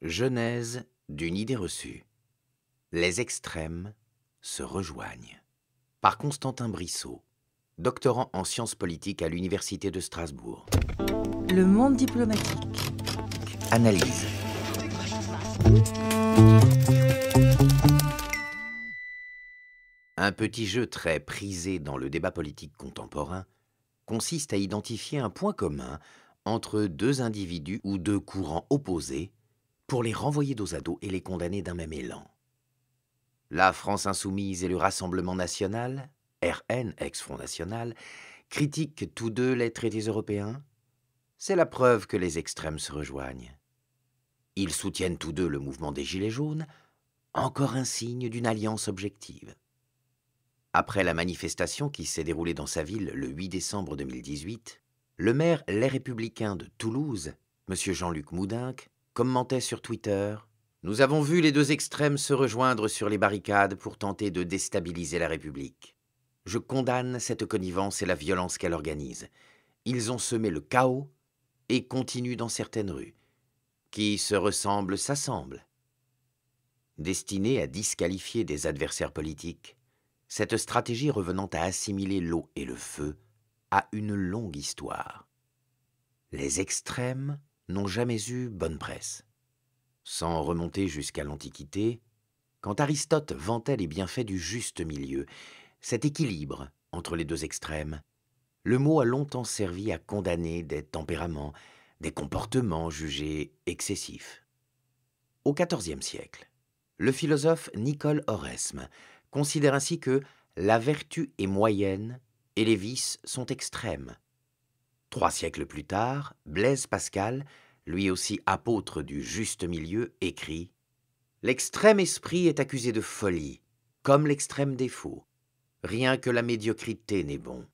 Genèse d'une idée reçue. Les extrêmes se rejoignent. Par Constantin Brissot, doctorant en sciences politiques à l'Université de Strasbourg. Le monde diplomatique. Analyse. Un petit jeu très prisé dans le débat politique contemporain consiste à identifier un point commun entre deux individus ou deux courants opposés pour les renvoyer dos à dos et les condamner d'un même élan. La France insoumise et le Rassemblement national, RN, ex-Front national, critiquent tous deux les traités européens. C'est la preuve que les extrêmes se rejoignent. Ils soutiennent tous deux le mouvement des Gilets jaunes, encore un signe d'une alliance objective. Après la manifestation qui s'est déroulée dans sa ville le 8 décembre 2018, le maire Les Républicains de Toulouse, M. Jean-Luc Moudinque, commentait sur Twitter Nous avons vu les deux extrêmes se rejoindre sur les barricades pour tenter de déstabiliser la République. Je condamne cette connivence et la violence qu'elle organise. Ils ont semé le chaos et continuent dans certaines rues. Qui se ressemblent s'assemble. Destinée à disqualifier des adversaires politiques, cette stratégie revenant à assimiler l'eau et le feu a une longue histoire. Les extrêmes n'ont jamais eu bonne presse. Sans remonter jusqu'à l'Antiquité, quand Aristote vantait les bienfaits du juste milieu, cet équilibre entre les deux extrêmes, le mot a longtemps servi à condamner des tempéraments, des comportements jugés excessifs. Au XIVe siècle, le philosophe Nicole Oresme considère ainsi que la vertu est moyenne et les vices sont extrêmes, Trois siècles plus tard, Blaise Pascal, lui aussi apôtre du juste milieu, écrit L'extrême esprit est accusé de folie, comme l'extrême défaut. Rien que la médiocrité n'est bon.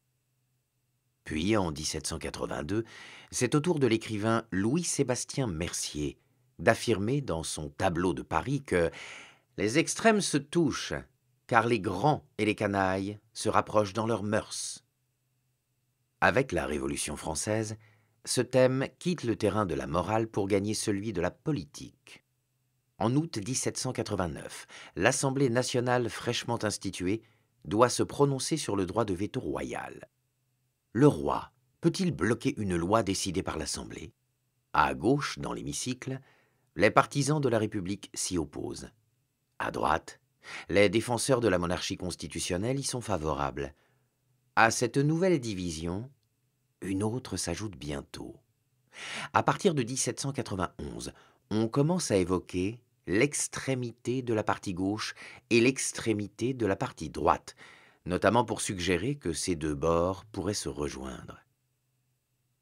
Puis, en 1782, c'est au tour de l'écrivain Louis-Sébastien Mercier d'affirmer dans son tableau de Paris que les extrêmes se touchent, car les grands et les canailles se rapprochent dans leurs mœurs. Avec la Révolution française, ce thème quitte le terrain de la morale pour gagner celui de la politique. En août 1789, l'Assemblée nationale fraîchement instituée doit se prononcer sur le droit de veto royal. Le roi peut-il bloquer une loi décidée par l'Assemblée À gauche, dans l'hémicycle, les partisans de la République s'y opposent. À droite, les défenseurs de la monarchie constitutionnelle y sont favorables. À cette nouvelle division, une autre s'ajoute bientôt. À partir de 1791, on commence à évoquer l'extrémité de la partie gauche et l'extrémité de la partie droite, notamment pour suggérer que ces deux bords pourraient se rejoindre.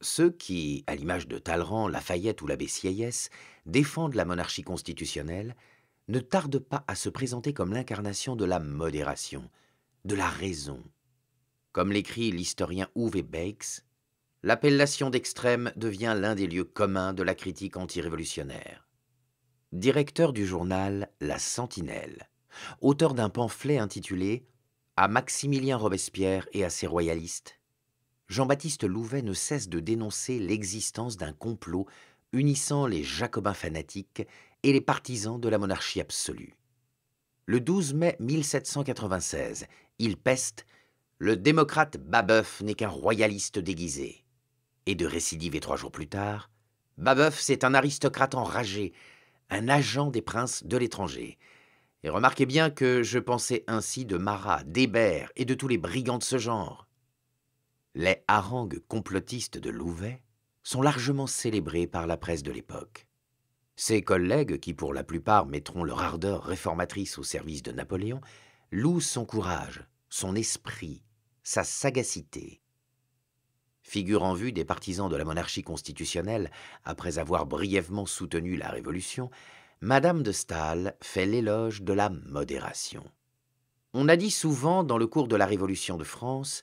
Ceux qui, à l'image de Talleyrand, Lafayette ou l'abbé Sieyès, défendent la monarchie constitutionnelle ne tardent pas à se présenter comme l'incarnation de la modération, de la raison comme l'écrit l'historien Uwe Bakes, l'appellation d'extrême devient l'un des lieux communs de la critique antirévolutionnaire. Directeur du journal La Sentinelle, auteur d'un pamphlet intitulé À Maximilien Robespierre et à ses royalistes, Jean-Baptiste Louvet ne cesse de dénoncer l'existence d'un complot unissant les jacobins fanatiques et les partisans de la monarchie absolue. Le 12 mai 1796, il peste le démocrate Babeuf n'est qu'un royaliste déguisé. Et de récidive et trois jours plus tard, Babeuf, c'est un aristocrate enragé, un agent des princes de l'étranger. Et remarquez bien que je pensais ainsi de Marat, d'Hébert et de tous les brigands de ce genre. Les harangues complotistes de Louvet sont largement célébrées par la presse de l'époque. Ses collègues, qui pour la plupart mettront leur ardeur réformatrice au service de Napoléon, louent son courage, son esprit, sa sagacité. Figure en vue des partisans de la monarchie constitutionnelle, après avoir brièvement soutenu la Révolution, Madame de Staël fait l'éloge de la modération. On a dit souvent, dans le cours de la Révolution de France,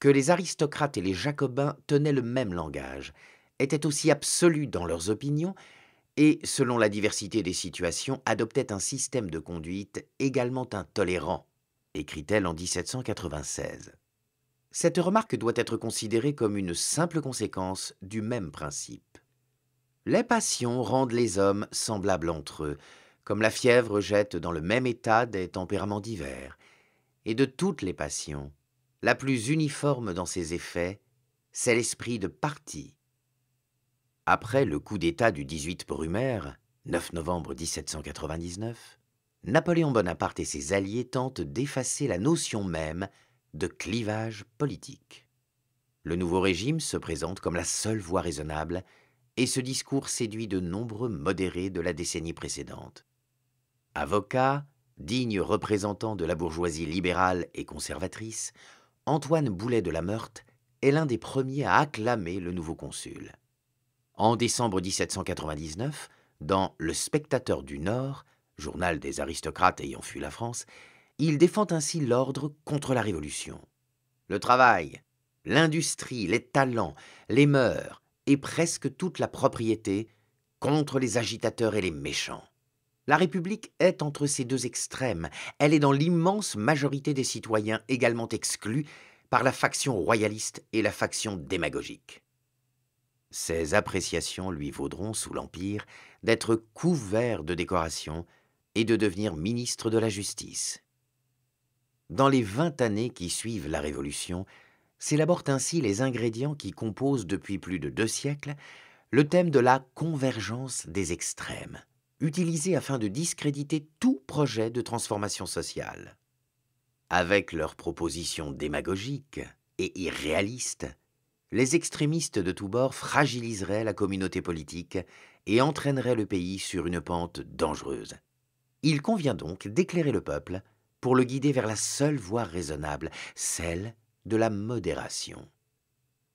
que les aristocrates et les jacobins tenaient le même langage, étaient aussi absolus dans leurs opinions, et, selon la diversité des situations, adoptaient un système de conduite également intolérant, écrit-elle en 1796. Cette remarque doit être considérée comme une simple conséquence du même principe. Les passions rendent les hommes semblables entre eux, comme la fièvre jette dans le même état des tempéraments divers. Et de toutes les passions, la plus uniforme dans ses effets, c'est l'esprit de parti. Après le coup d'État du 18 Brumaire, 9 novembre 1799, Napoléon Bonaparte et ses alliés tentent d'effacer la notion même de clivage politique. Le nouveau régime se présente comme la seule voie raisonnable, et ce discours séduit de nombreux modérés de la décennie précédente. Avocat, digne représentant de la bourgeoisie libérale et conservatrice, Antoine Boulet de la Meurthe est l'un des premiers à acclamer le nouveau consul. En décembre 1799, dans Le Spectateur du Nord, journal des aristocrates ayant fui la France, il défend ainsi l'ordre contre la révolution. Le travail, l'industrie, les talents, les mœurs et presque toute la propriété contre les agitateurs et les méchants. La République est entre ces deux extrêmes. Elle est dans l'immense majorité des citoyens également exclus par la faction royaliste et la faction démagogique. Ces appréciations lui vaudront, sous l'Empire, d'être couvert de décorations et de devenir ministre de la Justice. Dans les vingt années qui suivent la Révolution, s'élaborent ainsi les ingrédients qui composent depuis plus de deux siècles le thème de la convergence des extrêmes, utilisé afin de discréditer tout projet de transformation sociale. Avec leurs propositions démagogiques et irréalistes, les extrémistes de tous bords fragiliseraient la communauté politique et entraîneraient le pays sur une pente dangereuse. Il convient donc d'éclairer le peuple pour le guider vers la seule voie raisonnable, celle de la modération.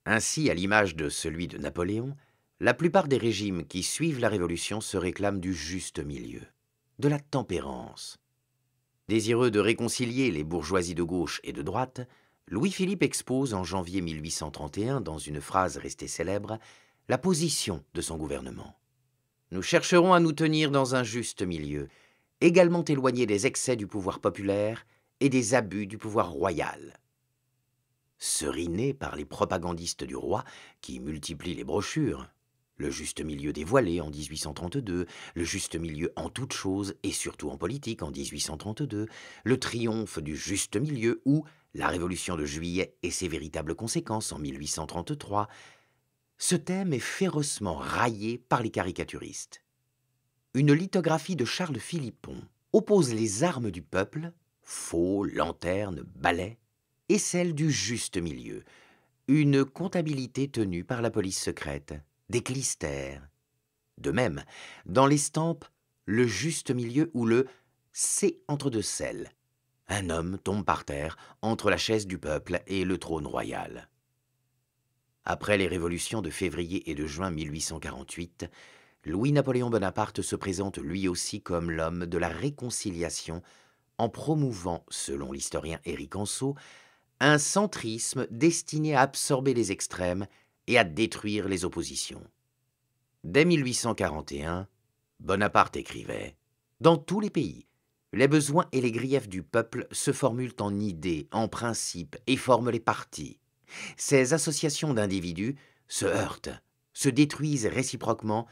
Ainsi, à l'image de celui de Napoléon, la plupart des régimes qui suivent la Révolution se réclament du juste milieu, de la tempérance. Désireux de réconcilier les bourgeoisies de gauche et de droite, Louis-Philippe expose en janvier 1831, dans une phrase restée célèbre, la position de son gouvernement. Nous chercherons à nous tenir dans un juste milieu, également éloigné des excès du pouvoir populaire et des abus du pouvoir royal. Seriné par les propagandistes du roi qui multiplient les brochures, le juste milieu dévoilé en 1832, le juste milieu en toutes choses et surtout en politique en 1832, le triomphe du juste milieu ou la révolution de juillet et ses véritables conséquences en 1833, ce thème est férocement raillé par les caricaturistes une lithographie de Charles Philippon oppose les armes du peuple, faux, lanterne, balais, et celles du juste milieu, une comptabilité tenue par la police secrète, des clistères. De même, dans l'estampe, le juste milieu ou le c'est entre deux selles, un homme tombe par terre entre la chaise du peuple et le trône royal. Après les révolutions de février et de juin 1848, Louis-Napoléon Bonaparte se présente lui aussi comme l'homme de la réconciliation en promouvant, selon l'historien Éric Anceau, un centrisme destiné à absorber les extrêmes et à détruire les oppositions. Dès 1841, Bonaparte écrivait Dans tous les pays, les besoins et les griefs du peuple se formulent en idées, en principes et forment les partis. Ces associations d'individus se heurtent, se détruisent réciproquement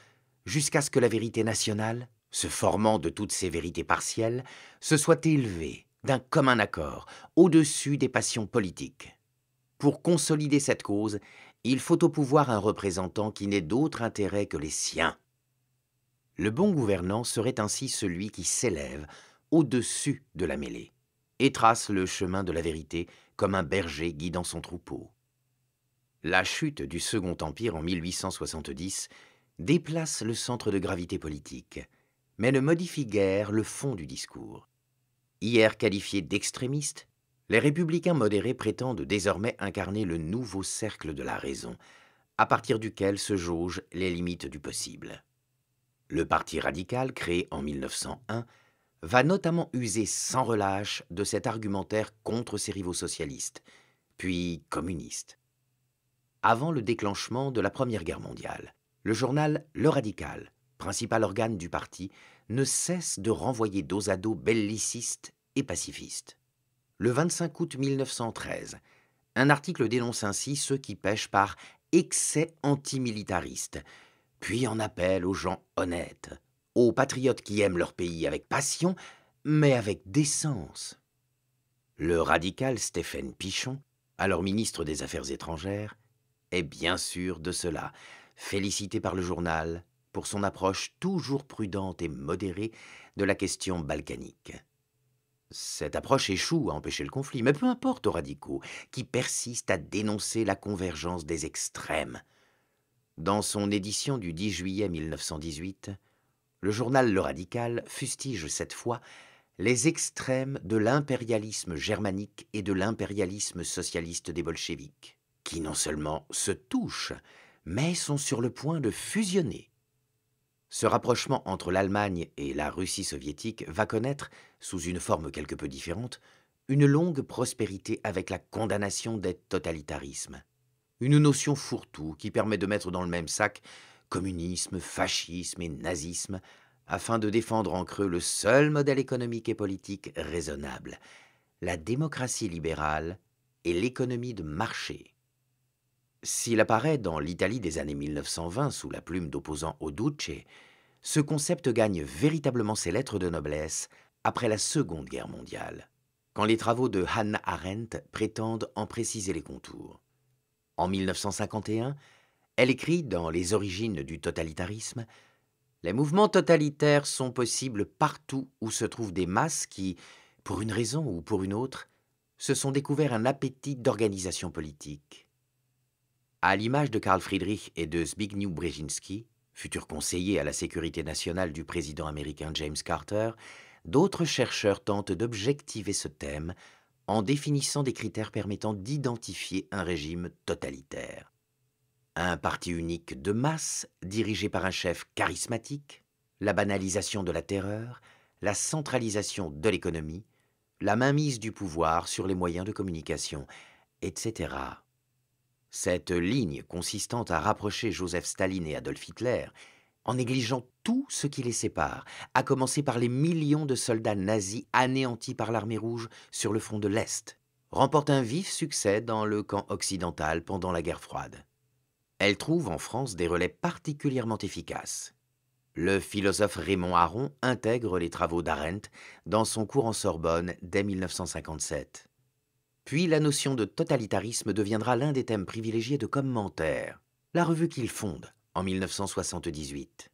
jusqu'à ce que la vérité nationale, se formant de toutes ces vérités partielles, se soit élevée, d'un commun accord, au-dessus des passions politiques. Pour consolider cette cause, il faut au pouvoir un représentant qui n'ait d'autre intérêt que les siens. Le bon gouvernant serait ainsi celui qui s'élève au-dessus de la mêlée et trace le chemin de la vérité comme un berger guidant son troupeau. La chute du Second Empire en 1870 déplace le centre de gravité politique, mais ne modifie guère le fond du discours. Hier qualifiés d'extrémistes, les républicains modérés prétendent désormais incarner le nouveau cercle de la raison, à partir duquel se jaugent les limites du possible. Le Parti radical, créé en 1901, va notamment user sans relâche de cet argumentaire contre ses rivaux socialistes, puis communistes. Avant le déclenchement de la Première Guerre mondiale, le journal Le Radical, principal organe du parti, ne cesse de renvoyer dos à dos bellicistes et pacifistes. Le 25 août 1913, un article dénonce ainsi ceux qui pêchent par excès antimilitariste, puis en appelle aux gens honnêtes, aux patriotes qui aiment leur pays avec passion, mais avec décence. Le radical Stéphane Pichon, alors ministre des Affaires étrangères, est bien sûr de cela, félicité par le journal pour son approche toujours prudente et modérée de la question balkanique. Cette approche échoue à empêcher le conflit, mais peu importe aux radicaux, qui persistent à dénoncer la convergence des extrêmes. Dans son édition du 10 juillet 1918, le journal Le Radical fustige cette fois les extrêmes de l'impérialisme germanique et de l'impérialisme socialiste des bolcheviks, qui non seulement se touchent, mais sont sur le point de fusionner. Ce rapprochement entre l'Allemagne et la Russie soviétique va connaître, sous une forme quelque peu différente, une longue prospérité avec la condamnation des totalitarismes. Une notion fourre-tout qui permet de mettre dans le même sac communisme, fascisme et nazisme, afin de défendre en creux le seul modèle économique et politique raisonnable, la démocratie libérale et l'économie de marché. S'il apparaît dans l'Italie des années 1920 sous la plume d'opposant au Duce, ce concept gagne véritablement ses lettres de noblesse après la Seconde Guerre mondiale, quand les travaux de Hannah Arendt prétendent en préciser les contours. En 1951, elle écrit dans Les origines du totalitarisme Les mouvements totalitaires sont possibles partout où se trouvent des masses qui, pour une raison ou pour une autre, se sont découverts un appétit d'organisation politique à l'image de Karl Friedrich et de Zbigniew Brzezinski, futur conseiller à la sécurité nationale du président américain James Carter, d'autres chercheurs tentent d'objectiver ce thème en définissant des critères permettant d'identifier un régime totalitaire. Un parti unique de masse, dirigé par un chef charismatique, la banalisation de la terreur, la centralisation de l'économie, la mainmise du pouvoir sur les moyens de communication, etc. Cette ligne consistant à rapprocher Joseph Staline et Adolf Hitler en négligeant tout ce qui les sépare, à commencer par les millions de soldats nazis anéantis par l'armée rouge sur le front de l'Est, remporte un vif succès dans le camp occidental pendant la guerre froide. Elle trouve en France des relais particulièrement efficaces. Le philosophe Raymond Aron intègre les travaux d'Arendt dans son cours en Sorbonne dès 1957. Puis la notion de totalitarisme deviendra l'un des thèmes privilégiés de Commentaire, la revue qu'il fonde en 1978.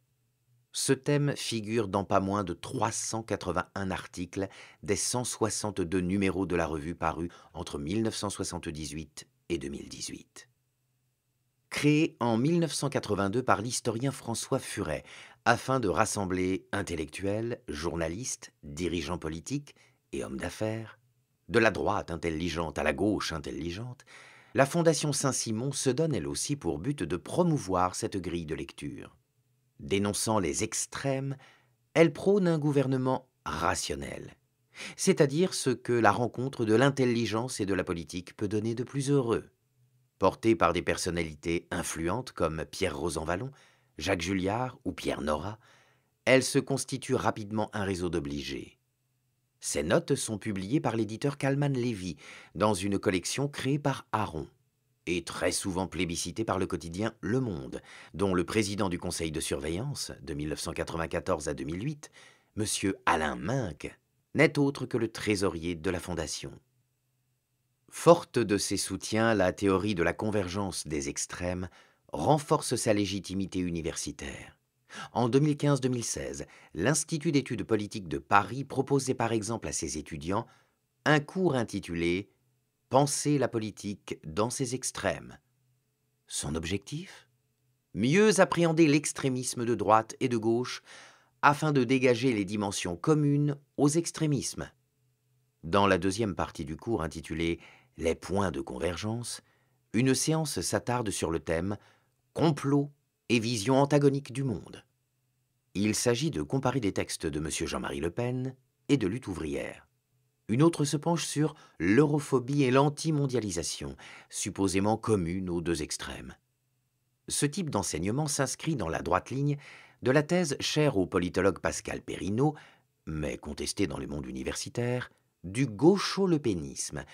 Ce thème figure dans pas moins de 381 articles des 162 numéros de la revue parus entre 1978 et 2018. Créé en 1982 par l'historien François Furet afin de rassembler intellectuels, journalistes, dirigeants politiques et hommes d'affaires, de la droite intelligente à la gauche intelligente, la Fondation Saint-Simon se donne elle aussi pour but de promouvoir cette grille de lecture. Dénonçant les extrêmes, elle prône un gouvernement rationnel, c'est-à-dire ce que la rencontre de l'intelligence et de la politique peut donner de plus heureux. Portée par des personnalités influentes comme Pierre Rosanvallon, Jacques Julliard ou Pierre Nora, elle se constitue rapidement un réseau d'obligés. Ces notes sont publiées par l'éditeur Kalman Levy dans une collection créée par Aaron et très souvent plébiscitée par le quotidien Le Monde, dont le président du conseil de surveillance de 1994 à 2008, M. Alain Minck, n'est autre que le trésorier de la Fondation. Forte de ses soutiens, la théorie de la convergence des extrêmes renforce sa légitimité universitaire. En 2015-2016, l'Institut d'études politiques de Paris proposait par exemple à ses étudiants un cours intitulé Penser la politique dans ses extrêmes. Son objectif Mieux appréhender l'extrémisme de droite et de gauche afin de dégager les dimensions communes aux extrémismes. Dans la deuxième partie du cours intitulé Les points de convergence, une séance s'attarde sur le thème Complot et vision antagonique du monde. Il s'agit de comparer des textes de M. Jean-Marie Le Pen et de Lutte ouvrière. Une autre se penche sur l'europhobie et l'antimondialisation, supposément communes aux deux extrêmes. Ce type d'enseignement s'inscrit dans la droite ligne de la thèse chère au politologue Pascal Perrineau, mais contestée dans le monde universitaire, du gaucho-lepénisme,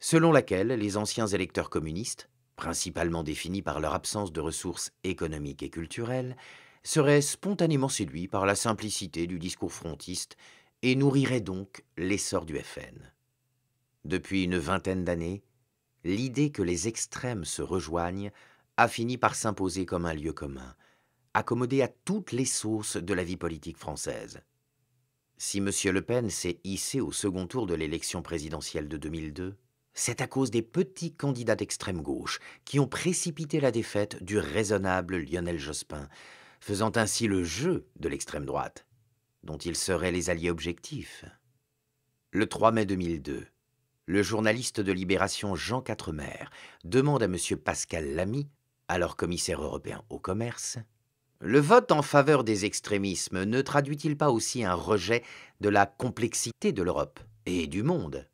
selon laquelle les anciens électeurs communistes principalement définie par leur absence de ressources économiques et culturelles, seraient spontanément séduits par la simplicité du discours frontiste et nourriraient donc l'essor du FN. Depuis une vingtaine d'années, l'idée que les extrêmes se rejoignent a fini par s'imposer comme un lieu commun, accommodé à toutes les sources de la vie politique française. Si M. Le Pen s'est hissé au second tour de l'élection présidentielle de 2002, c'est à cause des petits candidats d'extrême gauche qui ont précipité la défaite du raisonnable Lionel Jospin, faisant ainsi le jeu de l'extrême droite, dont ils seraient les alliés objectifs. Le 3 mai 2002, le journaliste de Libération Jean Quatremer demande à M. Pascal Lamy, alors commissaire européen au commerce, le vote en faveur des extrémismes ne traduit-il pas aussi un rejet de la complexité de l'Europe et du monde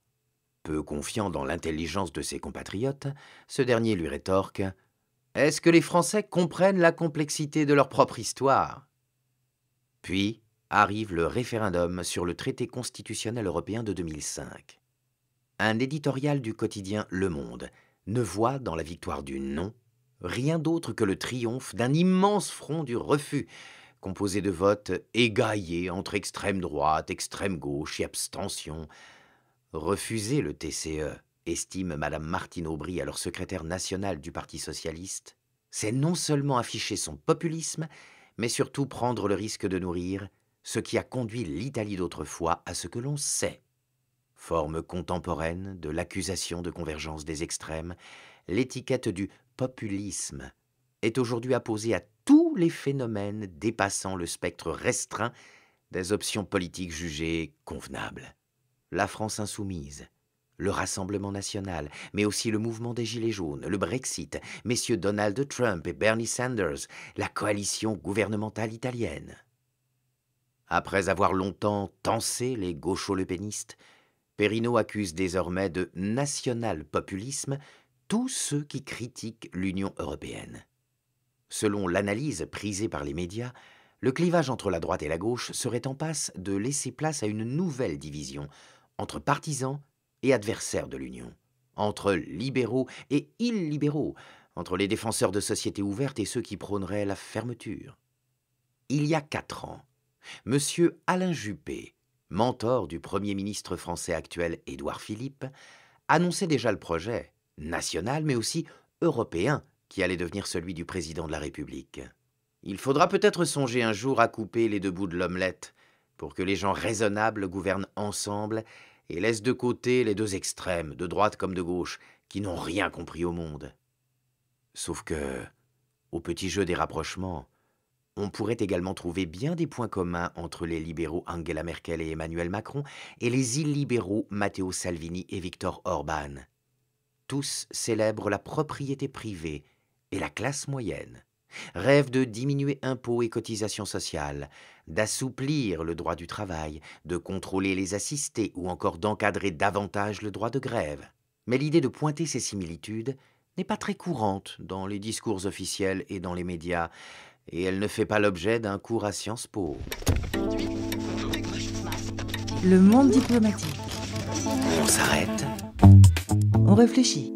peu confiant dans l'intelligence de ses compatriotes, ce dernier lui rétorque Est-ce que les Français comprennent la complexité de leur propre histoire Puis arrive le référendum sur le traité constitutionnel européen de 2005. Un éditorial du quotidien Le Monde ne voit dans la victoire du non rien d'autre que le triomphe d'un immense front du refus, composé de votes égaillés entre extrême droite, extrême gauche et abstention, Refuser le TCE, estime Mme Martine Aubry, alors secrétaire nationale du Parti socialiste, c'est non seulement afficher son populisme, mais surtout prendre le risque de nourrir ce qui a conduit l'Italie d'autrefois à ce que l'on sait. Forme contemporaine de l'accusation de convergence des extrêmes, l'étiquette du populisme est aujourd'hui apposée à tous les phénomènes dépassant le spectre restreint des options politiques jugées convenables la France insoumise, le Rassemblement national, mais aussi le mouvement des Gilets jaunes, le Brexit, messieurs Donald Trump et Bernie Sanders, la coalition gouvernementale italienne. Après avoir longtemps tensé les gauchos-lepénistes, Perrino accuse désormais de national-populisme tous ceux qui critiquent l'Union européenne. Selon l'analyse prisée par les médias, le clivage entre la droite et la gauche serait en passe de laisser place à une nouvelle division, entre partisans et adversaires de l'Union, entre libéraux et illibéraux, entre les défenseurs de sociétés ouvertes et ceux qui prôneraient la fermeture. Il y a quatre ans, M. Alain Juppé, mentor du Premier ministre français actuel Édouard Philippe, annonçait déjà le projet, national mais aussi européen, qui allait devenir celui du président de la République. Il faudra peut-être songer un jour à couper les deux bouts de l'omelette, pour que les gens raisonnables gouvernent ensemble et laissent de côté les deux extrêmes, de droite comme de gauche, qui n'ont rien compris au monde. Sauf que, au petit jeu des rapprochements, on pourrait également trouver bien des points communs entre les libéraux Angela Merkel et Emmanuel Macron et les illibéraux Matteo Salvini et Viktor Orban. Tous célèbrent la propriété privée et la classe moyenne rêve de diminuer impôts et cotisations sociales, d'assouplir le droit du travail, de contrôler les assistés ou encore d'encadrer davantage le droit de grève. Mais l'idée de pointer ces similitudes n'est pas très courante dans les discours officiels et dans les médias, et elle ne fait pas l'objet d'un cours à Sciences Po. Le monde diplomatique. On s'arrête. On réfléchit.